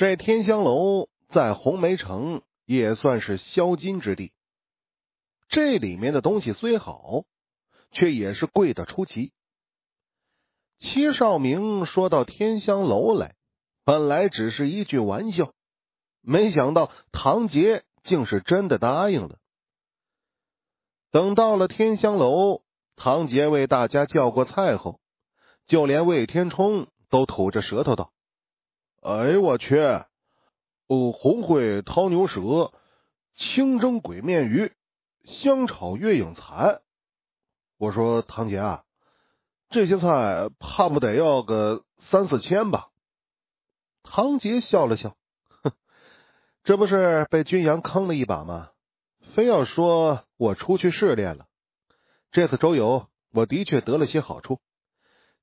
这天香楼在红梅城也算是销金之地，这里面的东西虽好，却也是贵的出奇。戚少明说到天香楼来，本来只是一句玩笑，没想到唐杰竟是真的答应了。等到了天香楼，唐杰为大家叫过菜后，就连魏天冲都吐着舌头道。哎呦我去！哦，红烩掏牛舌、清蒸鬼面鱼、香炒月影蚕。我说唐杰啊，这些菜怕不得要个三四千吧？唐杰笑了笑，哼，这不是被军阳坑了一把吗？非要说我出去试炼了。这次周游，我的确得了些好处。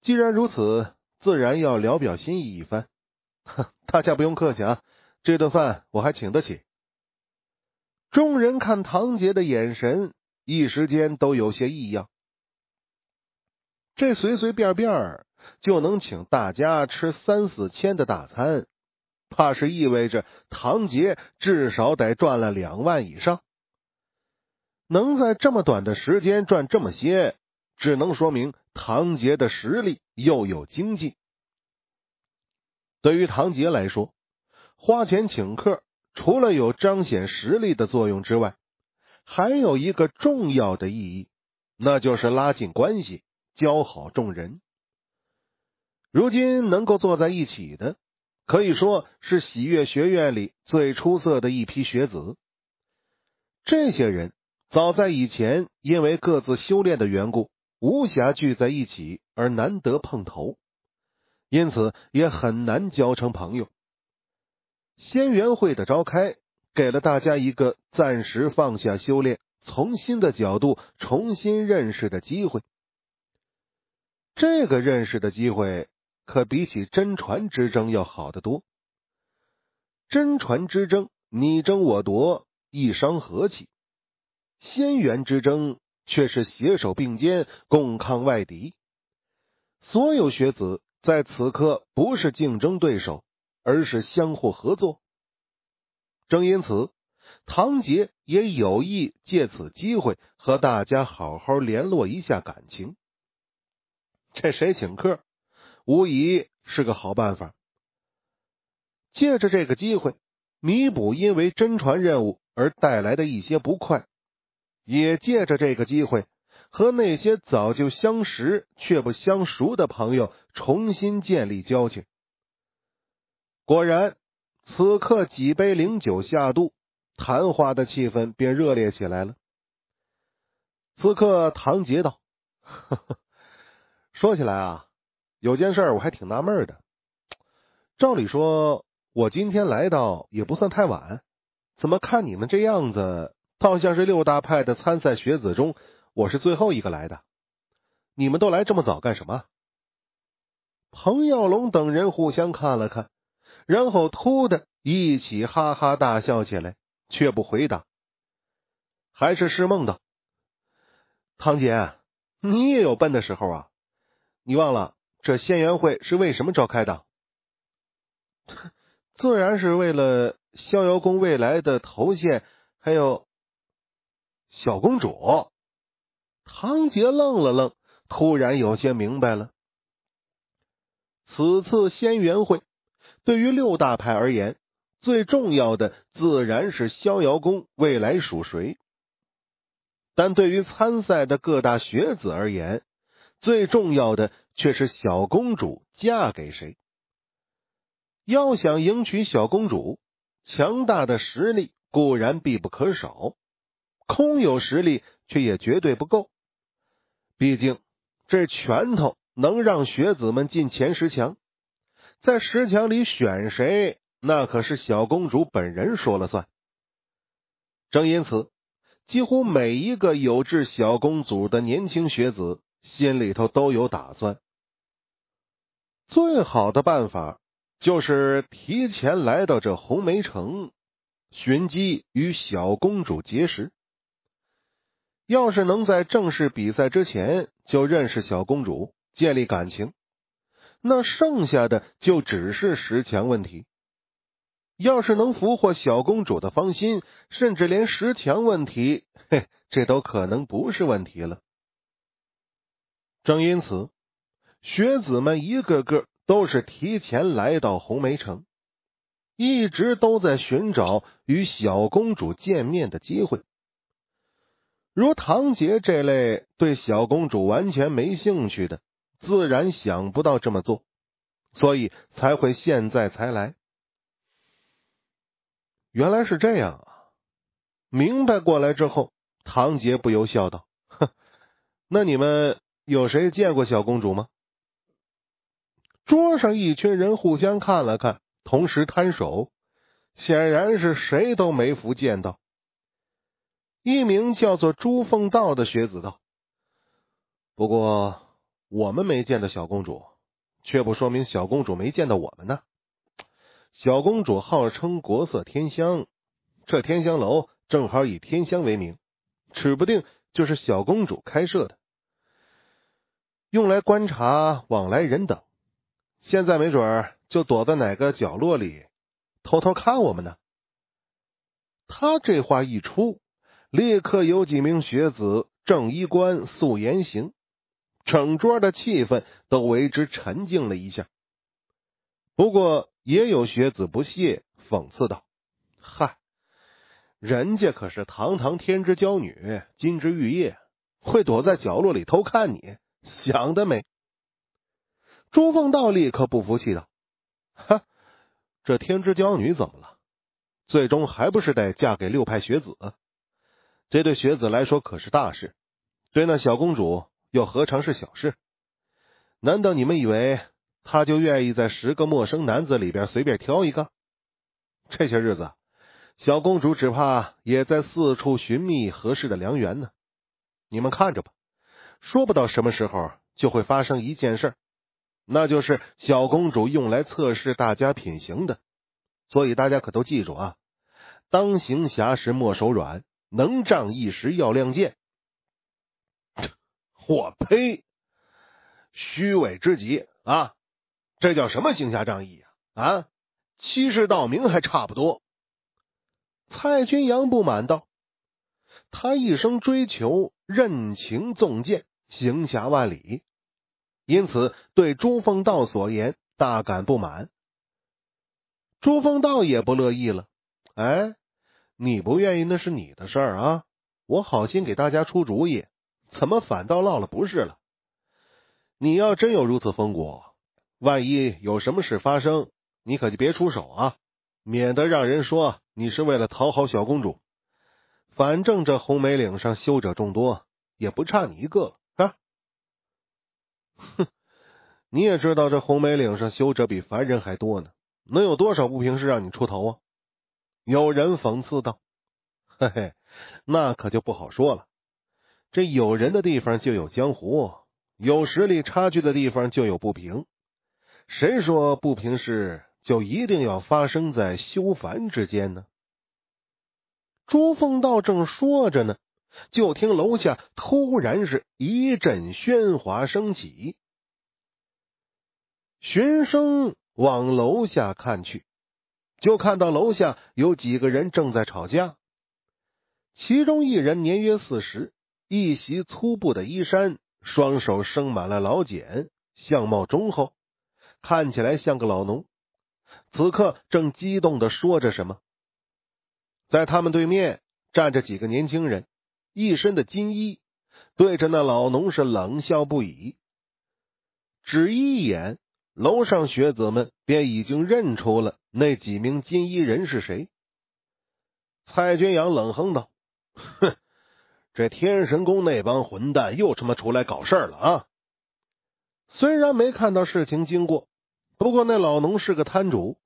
既然如此，自然要聊表心意一番。大家不用客气啊，这顿饭我还请得起。众人看唐杰的眼神，一时间都有些异样。这随随便便就能请大家吃三四千的大餐，怕是意味着唐杰至少得赚了两万以上。能在这么短的时间赚这么些，只能说明唐杰的实力又有经济。对于唐杰来说，花钱请客，除了有彰显实力的作用之外，还有一个重要的意义，那就是拉近关系，交好众人。如今能够坐在一起的，可以说是喜悦学院里最出色的一批学子。这些人早在以前，因为各自修炼的缘故，无暇聚在一起，而难得碰头。因此也很难交成朋友。仙元会的召开，给了大家一个暂时放下修炼、从新的角度重新认识的机会。这个认识的机会，可比起真传之争要好得多。真传之争，你争我夺，易伤和气；仙元之争，却是携手并肩，共抗外敌。所有学子。在此刻不是竞争对手，而是相互合作。正因此，唐杰也有意借此机会和大家好好联络一下感情。这谁请客，无疑是个好办法。借着这个机会，弥补因为真传任务而带来的一些不快，也借着这个机会。和那些早就相识却不相熟的朋友重新建立交情。果然，此刻几杯灵酒下肚，谈话的气氛便热烈起来了。此刻，唐杰道：“说起来啊，有件事我还挺纳闷的。照理说，我今天来到也不算太晚，怎么看你们这样子，倒像是六大派的参赛学子中。”我是最后一个来的，你们都来这么早干什么？彭耀龙等人互相看了看，然后突的一起哈哈大笑起来，却不回答。还是诗梦道：“堂姐，你也有笨的时候啊！你忘了这仙缘会是为什么召开的？自然是为了逍遥宫未来的头衔，还有小公主。”唐杰愣了愣，突然有些明白了。此次仙元会对于六大派而言，最重要的自然是逍遥宫未来属谁；但对于参赛的各大学子而言，最重要的却是小公主嫁给谁。要想迎娶小公主，强大的实力固然必不可少，空有实力却也绝对不够。毕竟，这拳头能让学子们进前十强，在十强里选谁，那可是小公主本人说了算。正因此，几乎每一个有志小公主的年轻学子心里头都有打算。最好的办法就是提前来到这红梅城，寻机与小公主结识。要是能在正式比赛之前就认识小公主，建立感情，那剩下的就只是十强问题。要是能俘获小公主的芳心，甚至连十强问题，嘿，这都可能不是问题了。正因此，学子们一个个都是提前来到红梅城，一直都在寻找与小公主见面的机会。如唐杰这类对小公主完全没兴趣的，自然想不到这么做，所以才会现在才来。原来是这样啊！明白过来之后，唐杰不由笑道：“哼，那你们有谁见过小公主吗？”桌上一群人互相看了看，同时摊手，显然是谁都没福见到。一名叫做朱凤道的学子道：“不过我们没见到小公主，却不说明小公主没见到我们呢。小公主号称国色天香，这天香楼正好以天香为名，指不定就是小公主开设的，用来观察往来人等。现在没准就躲在哪个角落里偷偷看我们呢。”他这话一出。立刻有几名学子正衣冠素颜行，整桌的气氛都为之沉静了一下。不过也有学子不屑讽刺道：“嗨，人家可是堂堂天之娇女，金枝玉叶，会躲在角落里偷看？你想得美！”朱凤道立刻不服气道：“哈，这天之娇女怎么了？最终还不是得嫁给六派学子？”这对学子来说可是大事，对那小公主又何尝是小事？难道你们以为她就愿意在十个陌生男子里边随便挑一个？这些日子，小公主只怕也在四处寻觅合适的良缘呢。你们看着吧，说不到什么时候就会发生一件事，那就是小公主用来测试大家品行的。所以大家可都记住啊，当行侠时莫手软。能仗一时，要亮剑。我 呸！虚伪之极啊！这叫什么行侠仗义啊，欺世盗名还差不多。蔡君阳不满道：“他一生追求任情纵剑，行侠万里，因此对朱峰道所言大感不满。”朱峰道也不乐意了，哎。你不愿意那是你的事儿啊！我好心给大家出主意，怎么反倒落了不是了？你要真有如此风骨，万一有什么事发生，你可就别出手啊，免得让人说你是为了讨好小公主。反正这红梅岭上修者众多，也不差你一个。哼，你也知道这红梅岭上修者比凡人还多呢，能有多少不平事让你出头啊？有人讽刺道：“嘿嘿，那可就不好说了。这有人的地方就有江湖，有实力差距的地方就有不平。谁说不平事就一定要发生在修凡之间呢？”朱凤道正说着呢，就听楼下突然是一阵喧哗升起。寻声往楼下看去。就看到楼下有几个人正在吵架，其中一人年约四十，一袭粗布的衣衫，双手生满了老茧，相貌忠厚，看起来像个老农。此刻正激动的说着什么。在他们对面站着几个年轻人，一身的金衣，对着那老农是冷笑不已。只一眼，楼上学子们便已经认出了。那几名金衣人是谁？蔡君阳冷哼道：“哼，这天神宫那帮混蛋又他妈出来搞事了啊！”虽然没看到事情经过，不过那老农是个摊主，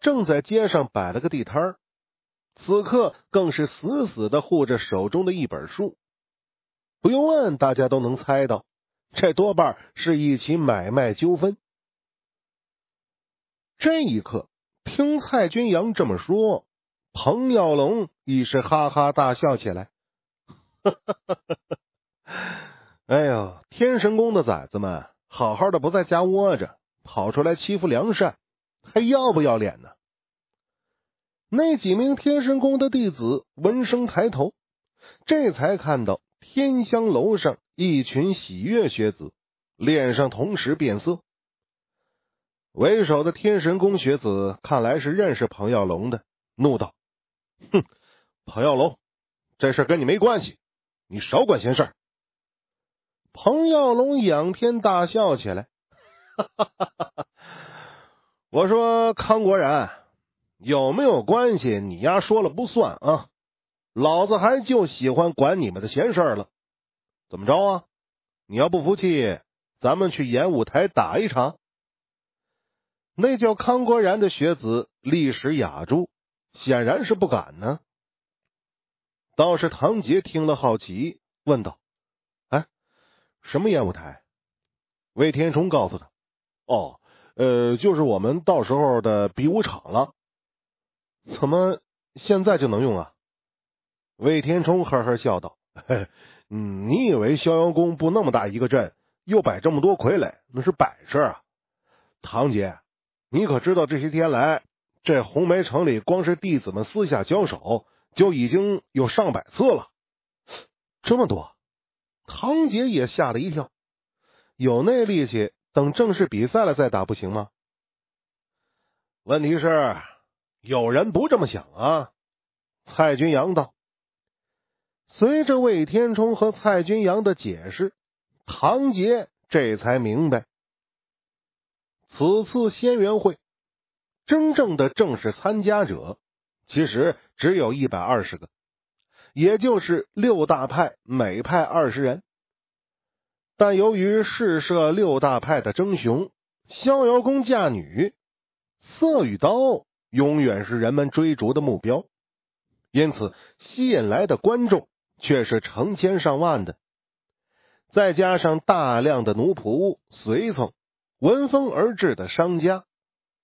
正在街上摆了个地摊，此刻更是死死的护着手中的一本书。不用问，大家都能猜到，这多半是一起买卖纠纷。这一刻。听蔡君阳这么说，彭耀龙已是哈哈大笑起来。哎呦，天神宫的崽子们，好好的不在家窝着，跑出来欺负良善，还要不要脸呢？那几名天神宫的弟子闻声抬头，这才看到天香楼上一群喜悦学子，脸上同时变色。为首的天神宫学子看来是认识彭耀龙的，怒道：“哼，彭耀龙，这事跟你没关系，你少管闲事。”彭耀龙仰天大笑起来：“ 我说康国然，有没有关系你丫说了不算啊！老子还就喜欢管你们的闲事了。怎么着啊？你要不服气，咱们去演武台打一场。”那叫康国然的学子立时哑住，显然是不敢呢。倒是唐杰听了好奇，问道：“哎，什么演舞台？”魏天冲告诉他：“哦，呃，就是我们到时候的比武场了。怎么现在就能用啊？”魏天冲呵呵笑道：“嘿，你以为逍遥宫布那么大一个阵，又摆这么多傀儡，那是摆设啊？”唐杰。你可知道，这些天来，这红梅城里光是弟子们私下交手，就已经有上百次了。这么多，唐杰也吓了一跳。有那力气，等正式比赛了再打不行吗？问题是，有人不这么想啊。蔡君阳道。随着魏天冲和蔡君阳的解释，唐杰这才明白。此次仙缘会，真正的正式参加者其实只有一百二十个，也就是六大派每派二十人。但由于试射六大派的争雄，逍遥宫嫁女，色与刀永远是人们追逐的目标，因此吸引来的观众却是成千上万的。再加上大量的奴仆随从。闻风而至的商家，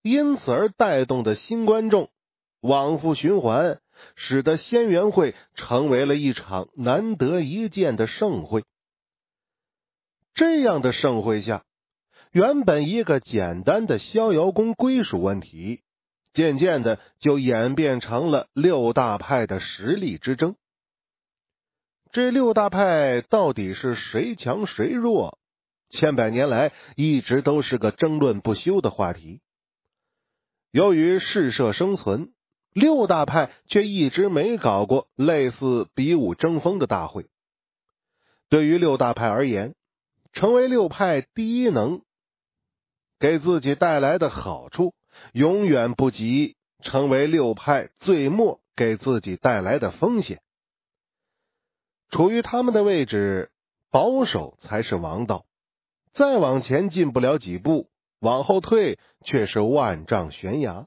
因此而带动的新观众，往复循环，使得仙缘会成为了一场难得一见的盛会。这样的盛会下，原本一个简单的逍遥宫归属问题，渐渐的就演变成了六大派的实力之争。这六大派到底是谁强谁弱？千百年来，一直都是个争论不休的话题。由于适社生存，六大派却一直没搞过类似比武争锋的大会。对于六大派而言，成为六派第一能给自己带来的好处，永远不及成为六派最末给自己带来的风险。处于他们的位置，保守才是王道。再往前进不了几步，往后退却是万丈悬崖。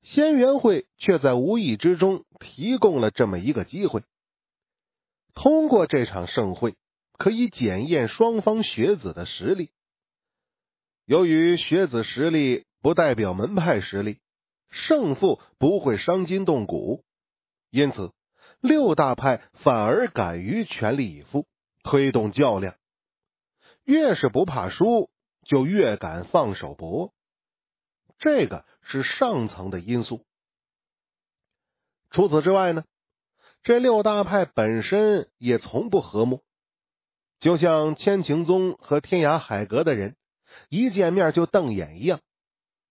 仙元会却在无意之中提供了这么一个机会，通过这场盛会可以检验双方学子的实力。由于学子实力不代表门派实力，胜负不会伤筋动骨，因此六大派反而敢于全力以赴，推动较量。越是不怕输，就越敢放手搏，这个是上层的因素。除此之外呢，这六大派本身也从不和睦，就像千情宗和天涯海阁的人一见面就瞪眼一样。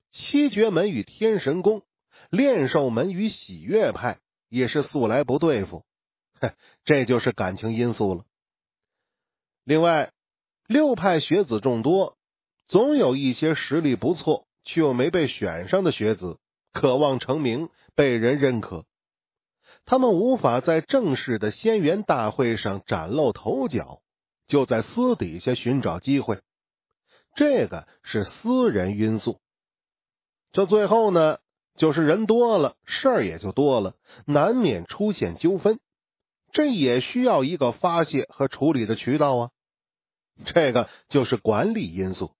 七绝门与天神宫，炼兽门与喜悦派也是素来不对付。哼，这就是感情因素了。另外。六派学子众多，总有一些实力不错却又没被选上的学子，渴望成名、被人认可。他们无法在正式的仙元大会上崭露头角，就在私底下寻找机会。这个是私人因素。这最后呢，就是人多了，事儿也就多了，难免出现纠纷。这也需要一个发泄和处理的渠道啊。这个就是管理因素。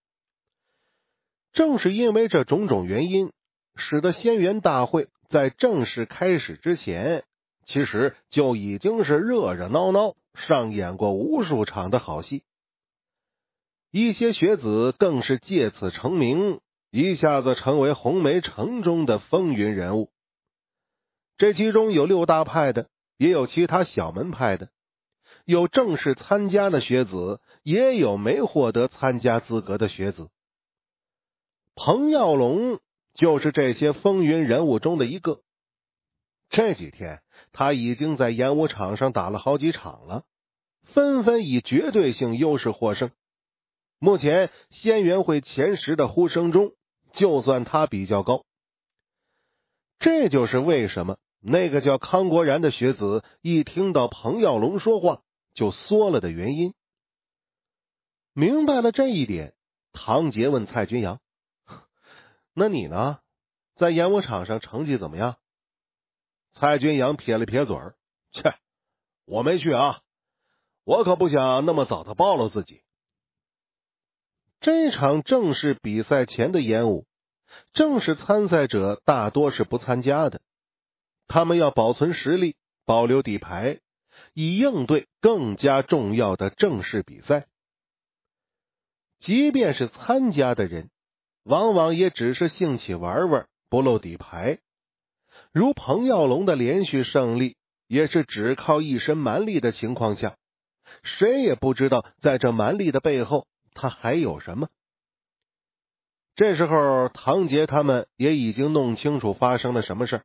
正是因为这种种原因，使得仙元大会在正式开始之前，其实就已经是热热闹闹上演过无数场的好戏。一些学子更是借此成名，一下子成为红梅城中的风云人物。这其中有六大派的，也有其他小门派的。有正式参加的学子，也有没获得参加资格的学子。彭耀龙就是这些风云人物中的一个。这几天，他已经在演武场上打了好几场了，纷纷以绝对性优势获胜。目前，仙元会前十的呼声中，就算他比较高。这就是为什么那个叫康国然的学子一听到彭耀龙说话。就缩了的原因。明白了这一点，唐杰问蔡君阳：“那你呢，在演武场上成绩怎么样？”蔡君阳撇了撇嘴儿：“切，我没去啊，我可不想那么早的暴露自己。”这场正式比赛前的演武，正式参赛者大多是不参加的，他们要保存实力，保留底牌。以应对更加重要的正式比赛。即便是参加的人，往往也只是兴起玩玩，不露底牌。如彭耀龙的连续胜利，也是只靠一身蛮力的情况下，谁也不知道在这蛮力的背后，他还有什么。这时候，唐杰他们也已经弄清楚发生了什么事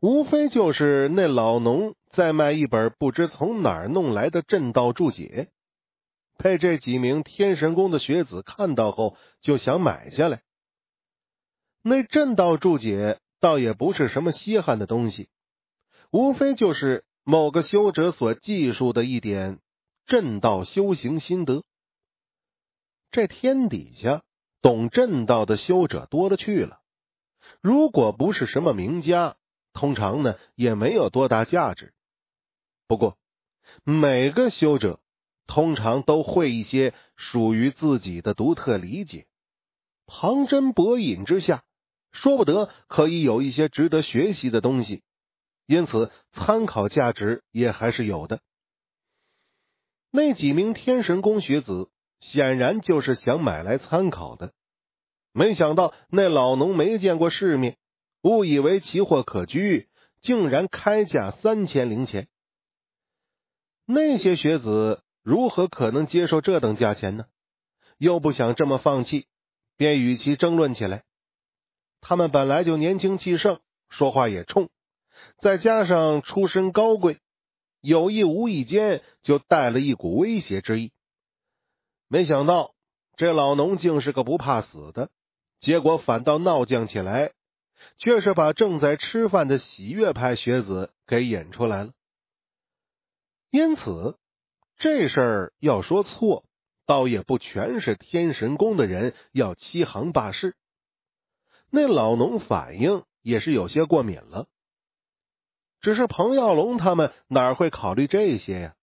无非就是那老农。再卖一本不知从哪儿弄来的《正道注解》，被这几名天神宫的学子看到后，就想买下来。那《正道注解》倒也不是什么稀罕的东西，无非就是某个修者所记述的一点正道修行心得。这天底下懂正道的修者多了去了，如果不是什么名家，通常呢也没有多大价值。不过，每个修者通常都会一些属于自己的独特理解，旁征博引之下，说不得可以有一些值得学习的东西，因此参考价值也还是有的。那几名天神宫学子显然就是想买来参考的，没想到那老农没见过世面，误以为奇货可居，竟然开价三千零钱。那些学子如何可能接受这等价钱呢？又不想这么放弃，便与其争论起来。他们本来就年轻气盛，说话也冲，再加上出身高贵，有意无意间就带了一股威胁之意。没想到这老农竟是个不怕死的，结果反倒闹僵起来，却是把正在吃饭的喜悦派学子给引出来了。因此，这事儿要说错，倒也不全是天神宫的人要欺行霸市。那老农反应也是有些过敏了，只是彭耀龙他们哪会考虑这些呀？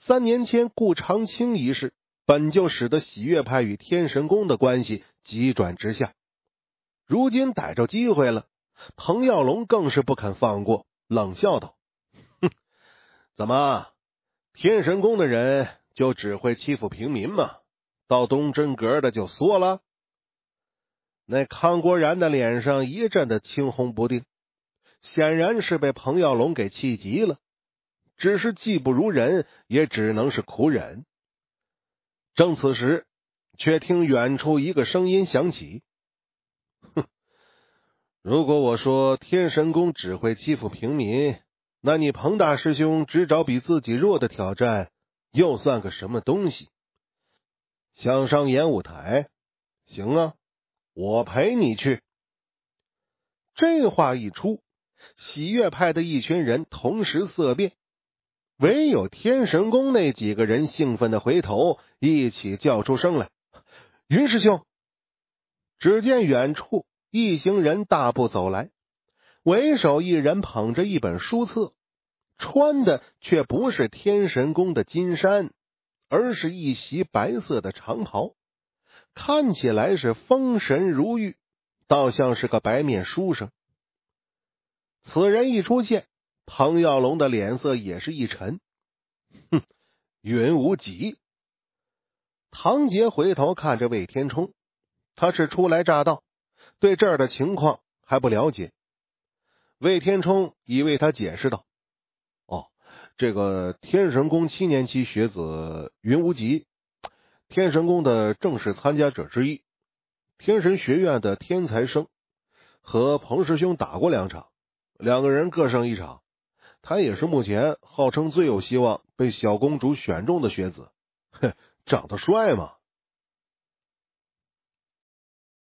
三年前顾长青一事，本就使得喜悦派与天神宫的关系急转直下。如今逮着机会了，彭耀龙更是不肯放过，冷笑道。怎么，天神宫的人就只会欺负平民吗？到东真阁的就缩了？那康国然的脸上一阵的青红不定，显然是被彭耀龙给气急了，只是技不如人，也只能是苦忍。正此时，却听远处一个声音响起：“哼，如果我说天神宫只会欺负平民……”那你彭大师兄只找比自己弱的挑战，又算个什么东西？想上演舞台，行啊，我陪你去。这话一出，喜悦派的一群人同时色变，唯有天神宫那几个人兴奋的回头，一起叫出声来：“云师兄！”只见远处一行人大步走来。为首一人捧着一本书册，穿的却不是天神宫的金衫，而是一袭白色的长袍，看起来是丰神如玉，倒像是个白面书生。此人一出现，彭耀龙的脸色也是一沉。哼，云无极。唐杰回头看着魏天冲，他是初来乍到，对这儿的情况还不了解。魏天冲以为他解释道：“哦，这个天神宫七年级学子云无极，天神宫的正式参加者之一，天神学院的天才生，和彭师兄打过两场，两个人各胜一场。他也是目前号称最有希望被小公主选中的学子。哼，长得帅吗？